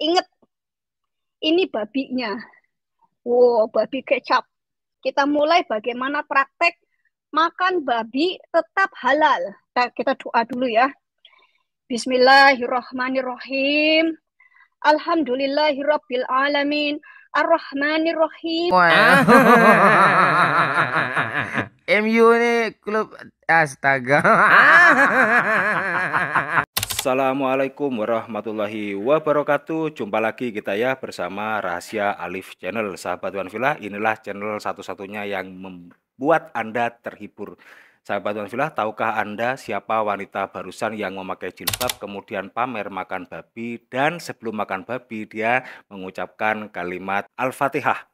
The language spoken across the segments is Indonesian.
inget ini babinya. Wow, babi kecap. Kita mulai bagaimana praktek makan babi tetap halal. Nah, kita doa dulu ya. Bismillahirrahmanirrahim. Alhamdulillahirrahmanirrahim. alamin. MU ini klub astaga. Assalamualaikum warahmatullahi wabarakatuh. Jumpa lagi kita ya bersama Rahasia Alif Channel. Sahabat Wan Villa, inilah channel satu-satunya yang membuat Anda terhibur. Sahabat Wan Villa, tahukah Anda siapa wanita barusan yang memakai jilbab kemudian pamer makan babi dan sebelum makan babi dia mengucapkan kalimat Al-Fatihah.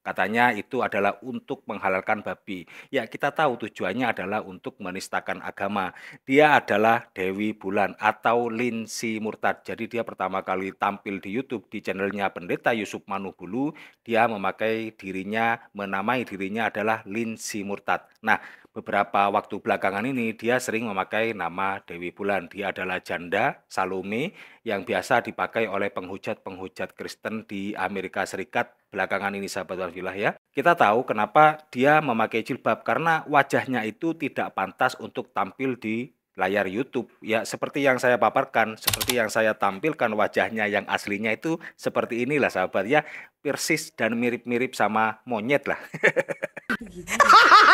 Katanya itu adalah untuk menghalalkan babi. Ya, kita tahu tujuannya adalah untuk menistakan agama. Dia adalah Dewi Bulan atau Linsi Murtad. Jadi dia pertama kali tampil di YouTube di channelnya Pendeta Yusuf Manuhulu. Dia memakai dirinya, menamai dirinya adalah Linsi Murtad. Nah, beberapa waktu belakangan ini dia sering memakai nama Dewi Bulan. Dia adalah janda Salome yang biasa dipakai oleh penghujat-penghujat Kristen di Amerika Serikat belakangan ini sahabat Alfilah ya. Kita tahu kenapa dia memakai jilbab karena wajahnya itu tidak pantas untuk tampil di layar YouTube. Ya, seperti yang saya paparkan, seperti yang saya tampilkan wajahnya yang aslinya itu seperti inilah sahabat ya, persis dan mirip-mirip sama monyet lah.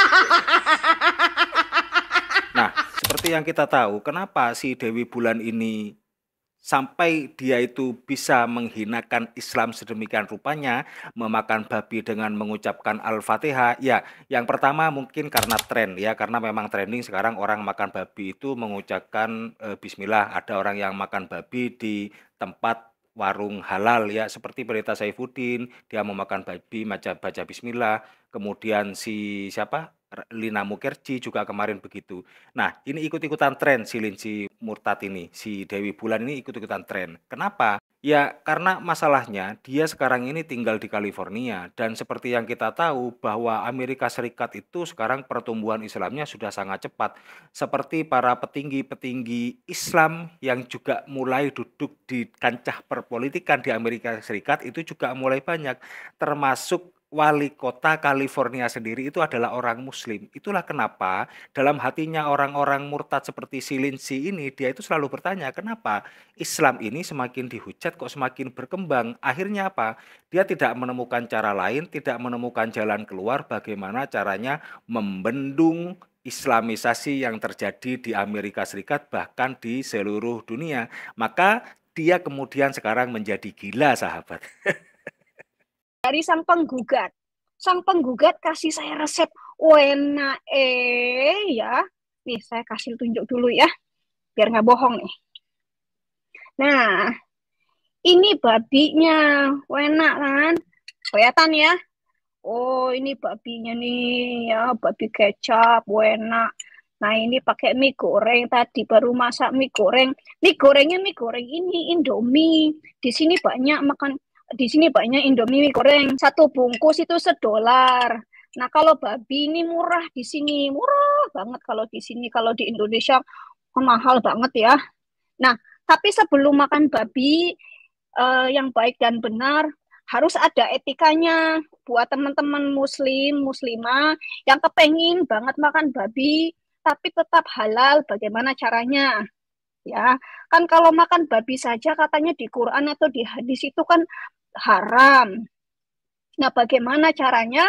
nah, seperti yang kita tahu, kenapa si Dewi Bulan ini sampai dia itu bisa menghinakan Islam sedemikian rupanya, memakan babi dengan mengucapkan Al-Fatihah. Ya, yang pertama mungkin karena tren ya, karena memang trending sekarang orang makan babi itu mengucapkan e, bismillah. Ada orang yang makan babi di tempat warung halal ya seperti Berita Saifuddin dia memakan babi baca baca bismillah kemudian si siapa Lina Mukerji juga kemarin begitu. Nah, ini ikut-ikutan tren si Linci Murtad ini, si Dewi Bulan ini ikut-ikutan tren. Kenapa? Ya, karena masalahnya dia sekarang ini tinggal di California dan seperti yang kita tahu bahwa Amerika Serikat itu sekarang pertumbuhan Islamnya sudah sangat cepat. Seperti para petinggi-petinggi Islam yang juga mulai duduk di kancah perpolitikan di Amerika Serikat itu juga mulai banyak termasuk wali kota California sendiri itu adalah orang muslim. Itulah kenapa dalam hatinya orang-orang murtad seperti Lindsay ini dia itu selalu bertanya, kenapa Islam ini semakin dihujat kok semakin berkembang? Akhirnya apa? Dia tidak menemukan cara lain, tidak menemukan jalan keluar bagaimana caranya membendung islamisasi yang terjadi di Amerika Serikat bahkan di seluruh dunia. Maka dia kemudian sekarang menjadi gila sahabat. dari sang penggugat. Sang penggugat kasih saya resep wena eh ya. Nih saya kasih tunjuk dulu ya, biar nggak bohong nih. Nah, ini babinya, wena kan? Kelihatan ya. Oh, ini babinya nih, ya babi kecap, wena. Nah, ini pakai mie goreng tadi baru masak mie goreng. Mie gorengnya mie goreng ini Indomie. Di sini banyak makan di sini banyak Indomie mie goreng satu bungkus itu sedolar. Nah kalau babi ini murah di sini murah banget kalau di sini kalau di Indonesia oh, mahal banget ya. Nah tapi sebelum makan babi uh, yang baik dan benar harus ada etikanya buat teman-teman muslim muslimah yang kepengin banget makan babi tapi tetap halal bagaimana caranya ya kan kalau makan babi saja katanya di Quran atau di hadis itu kan haram. Nah, bagaimana caranya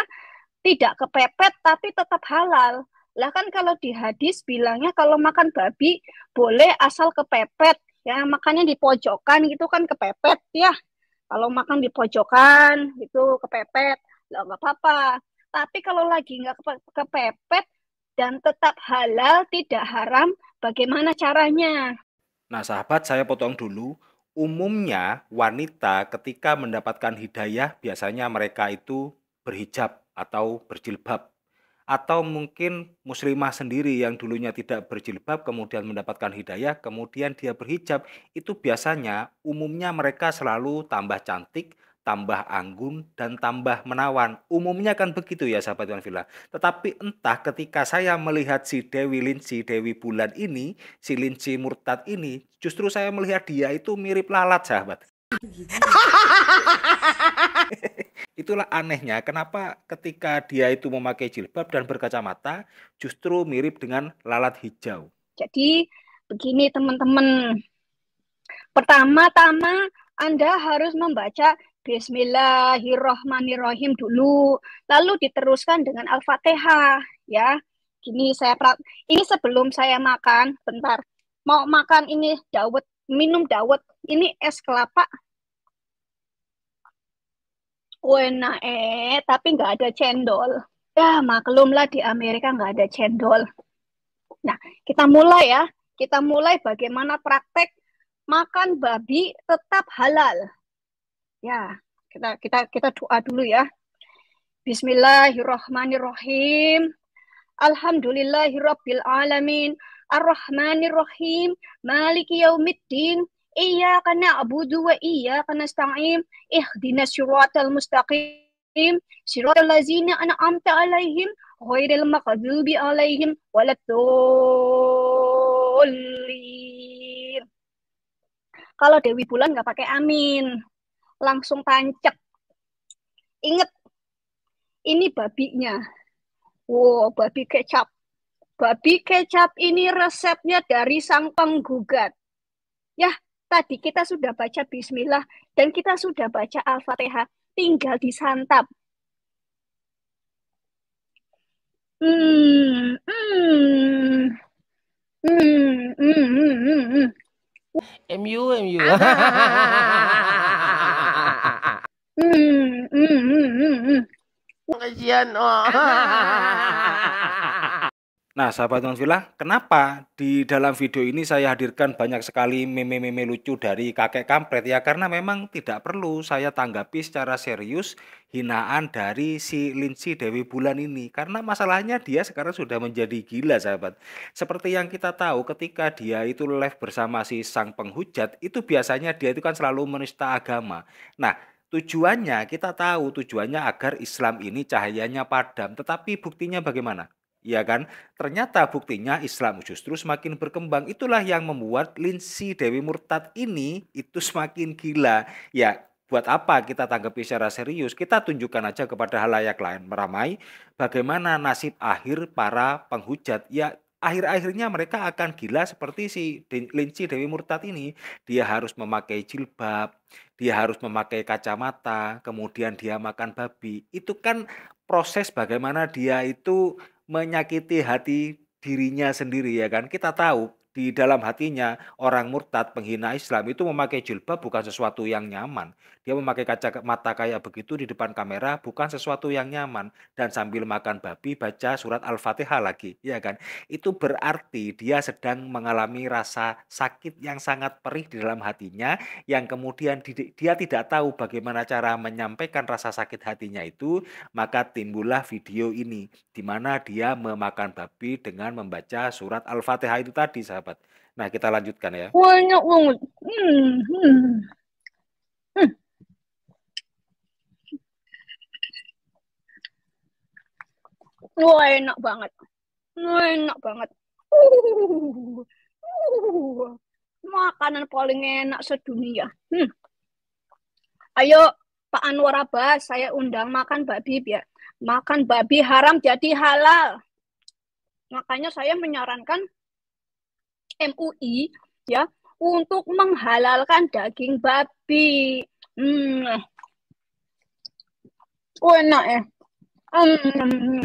tidak kepepet tapi tetap halal? Lah kan kalau di hadis bilangnya kalau makan babi boleh asal kepepet ya makannya di pojokan gitu kan kepepet ya. Kalau makan di pojokan itu kepepet lah nggak apa-apa. Tapi kalau lagi nggak kepepet dan tetap halal tidak haram bagaimana caranya? Nah sahabat saya potong dulu umumnya wanita ketika mendapatkan hidayah biasanya mereka itu berhijab atau berjilbab atau mungkin muslimah sendiri yang dulunya tidak berjilbab kemudian mendapatkan hidayah kemudian dia berhijab itu biasanya umumnya mereka selalu tambah cantik tambah anggun, dan tambah menawan. Umumnya kan begitu ya sahabat Tuan Villa. Tetapi entah ketika saya melihat si Dewi Linci, Dewi Bulan ini, si Linci Murtad ini, justru saya melihat dia itu mirip lalat sahabat. Itulah anehnya kenapa ketika dia itu memakai jilbab dan berkacamata justru mirip dengan lalat hijau. Jadi begini teman-teman. Pertama-tama Anda harus membaca Bismillahirrohmanirrohim dulu, lalu diteruskan dengan Al-Fatihah, ya. Gini saya ini sebelum saya makan, bentar. Mau makan ini dawet, minum dawet, ini es kelapa. Wena oh, eh, tapi nggak ada cendol. Ya maklumlah di Amerika nggak ada cendol. Nah, kita mulai ya. Kita mulai bagaimana praktek makan babi tetap halal Ya, kita kita kita doa dulu ya. Bismillahirrahmanirrahim. Alhamdulillahirabbil alamin. Arrahmanirrahim. Maliki yaumiddin. Iyyaka na'budu wa iyyaka nasta'in. Ihdinas siratal mustaqim. Siratal ladzina an'amta 'alaihim ghairil maghdubi 'alaihim waladdallin. Kalau Dewi Bulan nggak pakai amin langsung tancep. Ingat, ini babinya. Wow, babi kecap. Babi kecap ini resepnya dari sang penggugat. Ya, tadi kita sudah baca bismillah dan kita sudah baca al-fatihah. Tinggal disantap. Hmm, hmm, hmm, hmm, hmm, hmm. MU, hmm. MU. Hmm, hmm, hmm, hmm. Oh. Nah, sahabat Villa, kenapa di dalam video ini saya hadirkan banyak sekali meme-meme lucu dari kakek kampret ya? Karena memang tidak perlu saya tanggapi secara serius hinaan dari si Linci Dewi Bulan ini. Karena masalahnya dia sekarang sudah menjadi gila, sahabat. Seperti yang kita tahu ketika dia itu live bersama si sang penghujat, itu biasanya dia itu kan selalu menista agama. Nah, Tujuannya kita tahu tujuannya agar Islam ini cahayanya padam, tetapi buktinya bagaimana? Ya kan? Ternyata buktinya Islam justru semakin berkembang. Itulah yang membuat Linsi Dewi Murtad ini itu semakin gila. Ya, buat apa kita tanggapi secara serius? Kita tunjukkan aja kepada halayak lain meramai bagaimana nasib akhir para penghujat. Ya, akhir-akhirnya mereka akan gila seperti si Linci Dewi Murtad ini. Dia harus memakai jilbab, dia harus memakai kacamata, kemudian dia makan babi. Itu kan proses bagaimana dia itu menyakiti hati dirinya sendiri ya kan. Kita tahu di dalam hatinya orang murtad penghina Islam itu memakai jilbab bukan sesuatu yang nyaman. Dia memakai kaca mata kayak begitu di depan kamera bukan sesuatu yang nyaman dan sambil makan babi baca surat Al-Fatihah lagi, ya kan? Itu berarti dia sedang mengalami rasa sakit yang sangat perih di dalam hatinya yang kemudian dia tidak tahu bagaimana cara menyampaikan rasa sakit hatinya itu, maka timbullah video ini di mana dia memakan babi dengan membaca surat Al-Fatihah itu tadi sahabat dapat. Nah, kita lanjutkan ya. Banyak banget. Hmm. Hmm. Hmm. Wah, enak banget. Wah, enak banget. Uh, uh, makanan paling enak sedunia. Hmm. Ayo, Pak Anwar Abbas, saya undang makan babi ya. Makan babi haram jadi halal. Makanya saya menyarankan MUI ya untuk menghalalkan daging babi. Hmm. Oh, enak ya. Hmm.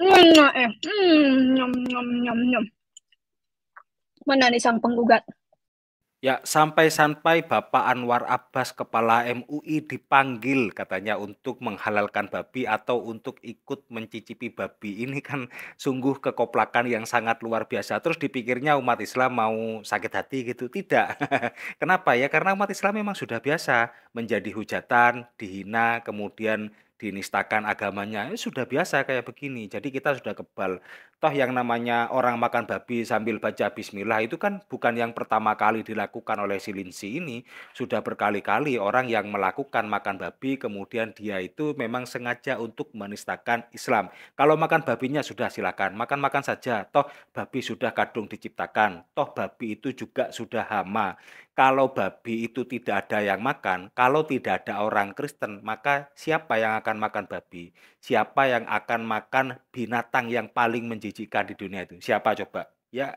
Enak ya. Hmm. Nyom, nyom, nyom, nyom. Mana nih sang penggugat? Ya, sampai-sampai Bapak Anwar Abbas kepala MUI dipanggil katanya untuk menghalalkan babi atau untuk ikut mencicipi babi. Ini kan sungguh kekoplakan yang sangat luar biasa. Terus dipikirnya umat Islam mau sakit hati gitu. Tidak. Kenapa ya? Karena umat Islam memang sudah biasa menjadi hujatan, dihina, kemudian dinistakan agamanya. Ini ya, sudah biasa kayak begini. Jadi kita sudah kebal toh yang namanya orang makan babi sambil baca bismillah itu kan bukan yang pertama kali dilakukan oleh si Linsi ini sudah berkali-kali orang yang melakukan makan babi kemudian dia itu memang sengaja untuk menistakan Islam kalau makan babinya sudah silakan makan-makan saja toh babi sudah kadung diciptakan toh babi itu juga sudah hama kalau babi itu tidak ada yang makan kalau tidak ada orang Kristen maka siapa yang akan makan babi siapa yang akan makan binatang yang paling menjijikkan menjijikan di dunia itu. Siapa coba? Ya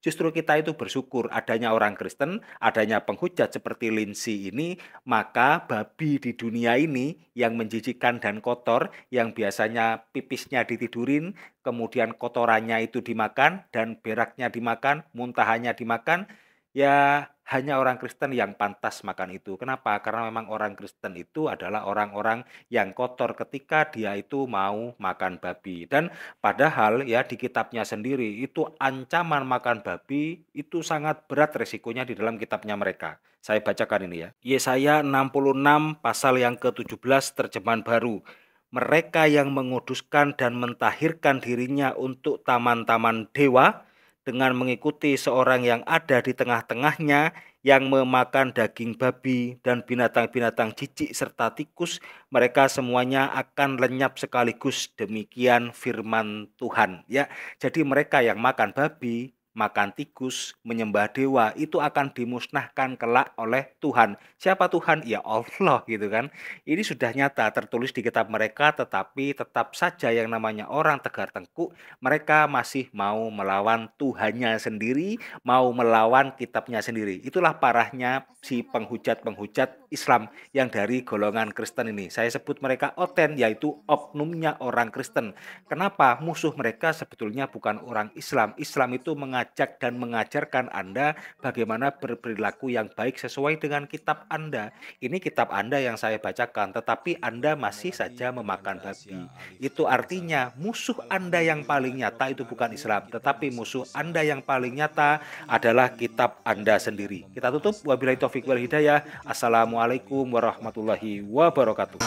justru kita itu bersyukur adanya orang Kristen, adanya penghujat seperti Lindsay ini, maka babi di dunia ini yang menjijikan dan kotor, yang biasanya pipisnya ditidurin, kemudian kotorannya itu dimakan, dan beraknya dimakan, muntahannya dimakan, ya hanya orang Kristen yang pantas makan itu. Kenapa? Karena memang orang Kristen itu adalah orang-orang yang kotor ketika dia itu mau makan babi. Dan padahal ya di kitabnya sendiri itu ancaman makan babi itu sangat berat resikonya di dalam kitabnya mereka. Saya bacakan ini ya. Yesaya 66 pasal yang ke-17 terjemahan baru. Mereka yang menguduskan dan mentahirkan dirinya untuk taman-taman dewa, dengan mengikuti seorang yang ada di tengah-tengahnya yang memakan daging babi dan binatang-binatang jijik serta tikus, mereka semuanya akan lenyap sekaligus. Demikian firman Tuhan, ya. Jadi mereka yang makan babi, makan tikus, menyembah dewa itu akan dimusnahkan kelak oleh Tuhan. Siapa Tuhan? Ya Allah gitu kan. Ini sudah nyata tertulis di kitab mereka tetapi tetap saja yang namanya orang tegar tengkuk mereka masih mau melawan Tuhannya sendiri, mau melawan kitabnya sendiri. Itulah parahnya si penghujat-penghujat Islam yang dari golongan Kristen ini. Saya sebut mereka oten yaitu oknumnya orang Kristen. Kenapa? Musuh mereka sebetulnya bukan orang Islam. Islam itu mengajak dan mengajarkan Anda bagaimana berperilaku yang baik sesuai dengan kitab Anda. Ini kitab Anda yang saya bacakan, tetapi Anda masih saja memakan babi. Itu artinya musuh Anda yang paling nyata itu bukan Islam, tetapi musuh Anda yang paling nyata adalah kitab Anda sendiri. Kita tutup. Wabillahi taufiq wal hidayah. Assalamualaikum warahmatullahi wabarakatuh.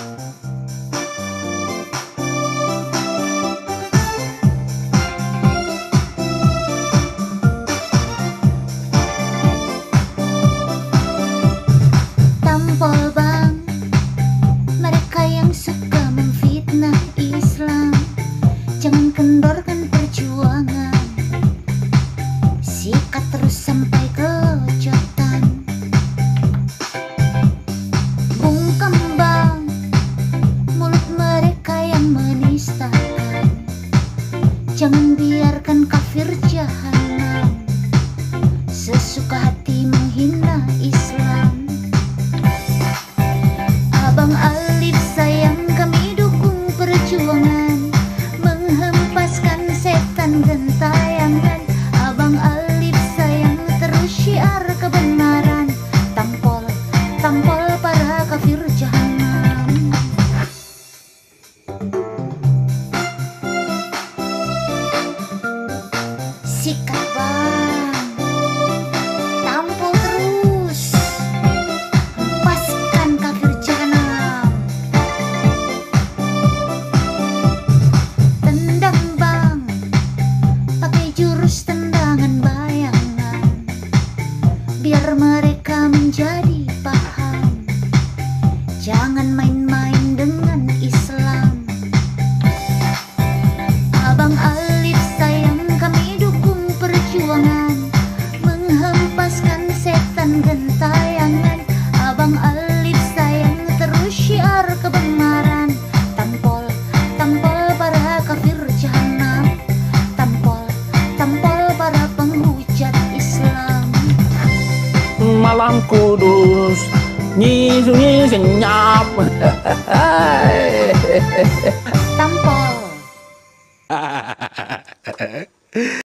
我们。Tampol, tampol para kafir Tampol, tampol para penghujat Islam Malam kudus Nyisu nyisu nyap